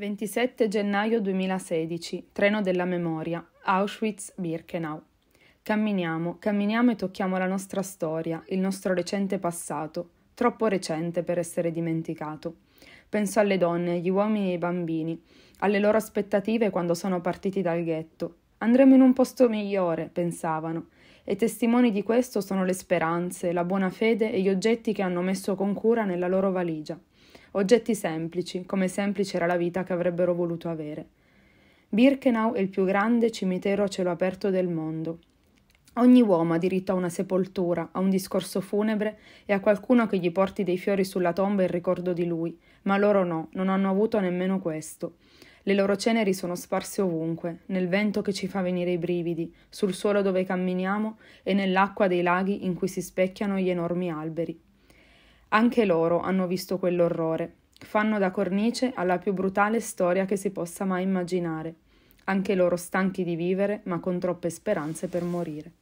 27 gennaio 2016, treno della memoria, Auschwitz-Birkenau. Camminiamo, camminiamo e tocchiamo la nostra storia, il nostro recente passato, troppo recente per essere dimenticato. Penso alle donne, agli uomini e ai bambini, alle loro aspettative quando sono partiti dal ghetto. Andremo in un posto migliore, pensavano, e testimoni di questo sono le speranze, la buona fede e gli oggetti che hanno messo con cura nella loro valigia oggetti semplici, come semplice era la vita che avrebbero voluto avere. Birkenau è il più grande cimitero a cielo aperto del mondo. Ogni uomo ha diritto a una sepoltura, a un discorso funebre e a qualcuno che gli porti dei fiori sulla tomba in ricordo di lui, ma loro no, non hanno avuto nemmeno questo. Le loro ceneri sono sparse ovunque, nel vento che ci fa venire i brividi, sul suolo dove camminiamo e nell'acqua dei laghi in cui si specchiano gli enormi alberi. Anche loro hanno visto quell'orrore. Fanno da cornice alla più brutale storia che si possa mai immaginare. Anche loro stanchi di vivere, ma con troppe speranze per morire.